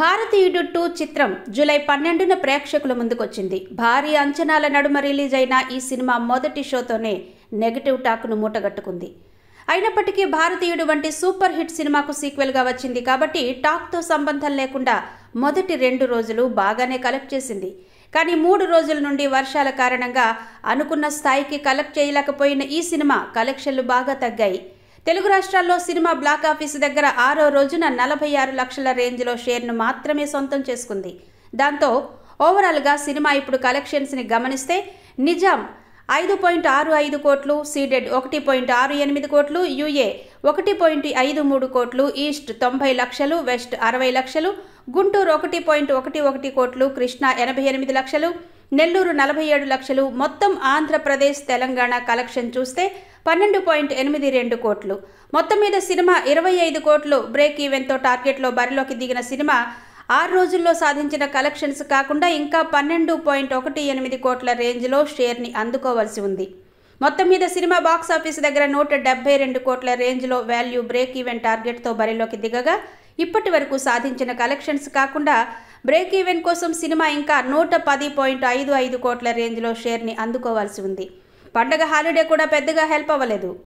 భారతీయుడు టూ చిత్రం జూలై పన్నెండున ప్రేక్షకుల ముందుకొచ్చింది భారీ అంచనాల నడుమ రిలీజ్ అయిన ఈ సినిమా మొదటి షోతోనే నెగటివ్ టాక్ను మూటగట్టుకుంది అయినప్పటికీ భారతీయుడు వంటి సూపర్ హిట్ సినిమాకు సీక్వెల్గా వచ్చింది కాబట్టి టాక్తో సంబంధం లేకుండా మొదటి రెండు రోజులు బాగానే కలెక్ట్ చేసింది కానీ మూడు రోజుల నుండి వర్షాల కారణంగా అనుకున్న స్థాయికి కలెక్ట్ చేయలేకపోయిన ఈ సినిమా కలెక్షన్లు బాగా తగ్గాయి తెలుగు రాష్ట్రాల్లో సినిమా బ్లాక్ ఆఫీస్ దగ్గర ఆరో రోజున నలభై ఆరు లక్షల రేంజ్లో షేర్ను మాత్రమే సొంతం చేసుకుంది దాంతో ఓవరాల్గా సినిమా ఇప్పుడు కలెక్షన్స్ని గమనిస్తే నిజాం ఐదు పాయింట్ ఆరు ఐదు కోట్లు సీడెడ్ ఒకటి పాయింట్ ఆరు ఎనిమిది కోట్లు యుఏ ఒకటి పాయింట్ ఐదు మూడు కోట్లు ఈస్ట్ తొంభై లక్షలు వెస్ట్ అరవై లక్షలు గుంటూరు ఒకటి పాయింట్ ఒకటి ఒకటి కోట్లు కృష్ణా ఎనభై ఎనిమిది లక్షలు నెల్లూరు నలభై ఏడు లక్షలు మొత్తం ఆంధ్రప్రదేశ్ తెలంగాణ కలెక్షన్ చూస్తే పన్నెండు పాయింట్ ఎనిమిది రెండు కోట్లు మొత్తం మీద సినిమా ఇరవై ఐదు కోట్లు బ్రేక్ ఈవెన్తో టార్గెట్లో బరిలోకి దిగిన సినిమా ఆరు రోజుల్లో సాధించిన కలెక్షన్స్ కాకుండా ఇంకా పన్నెండు పాయింట్ ఒకటి ఎనిమిది కోట్ల రేంజ్లో షేర్ని అందుకోవాల్సి ఉంది మొత్తం మీద సినిమా బాక్స్ ఆఫీస్ దగ్గర నూట డెబ్బై రెండు కోట్ల రేంజ్లో వాల్యూ బ్రేక్ ఈవెన్ టార్గెట్తో బరిలోకి దిగగా ఇప్పటి వరకు సాధించిన కలెక్షన్స్ కాకుండా బ్రేక్ ఈవెన్ కోసం సినిమా ఇంకా నూట పది పాయింట్ ఐదు ఐదు కోట్ల రేంజ్లో షేర్ని అందుకోవాల్సి ఉంది పండగ హాలిడే కూడా పెద్దగా హెల్ప్ అవ్వలేదు